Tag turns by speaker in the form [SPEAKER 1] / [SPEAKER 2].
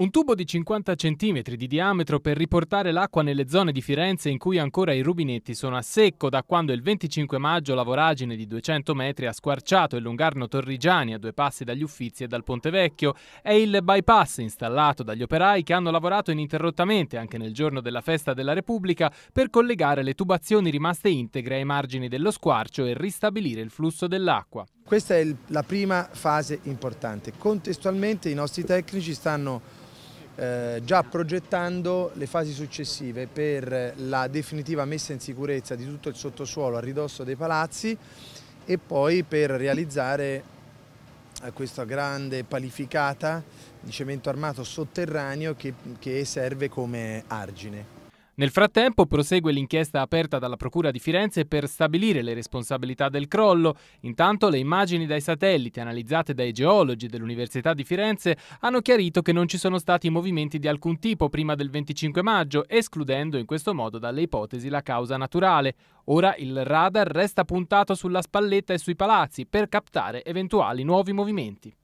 [SPEAKER 1] Un tubo di 50 cm di diametro per riportare l'acqua nelle zone di Firenze in cui ancora i rubinetti sono a secco da quando il 25 maggio la voragine di 200 metri ha squarciato il Lungarno Torrigiani a due passi dagli Uffizi e dal Ponte Vecchio. È il bypass installato dagli operai che hanno lavorato ininterrottamente anche nel giorno della festa della Repubblica per collegare le tubazioni rimaste integre ai margini dello squarcio e ristabilire il
[SPEAKER 2] flusso dell'acqua. Questa è la prima fase importante. Contestualmente i nostri tecnici stanno eh, già progettando le fasi successive per la definitiva messa in sicurezza di tutto il sottosuolo a ridosso dei palazzi e poi per realizzare eh, questa grande palificata di cemento armato sotterraneo che, che serve come argine.
[SPEAKER 1] Nel frattempo prosegue l'inchiesta aperta dalla Procura di Firenze per stabilire le responsabilità del crollo. Intanto le immagini dai satelliti analizzate dai geologi dell'Università di Firenze hanno chiarito che non ci sono stati movimenti di alcun tipo prima del 25 maggio, escludendo in questo modo dalle ipotesi la causa naturale. Ora il radar resta puntato sulla spalletta e sui palazzi per captare eventuali nuovi movimenti.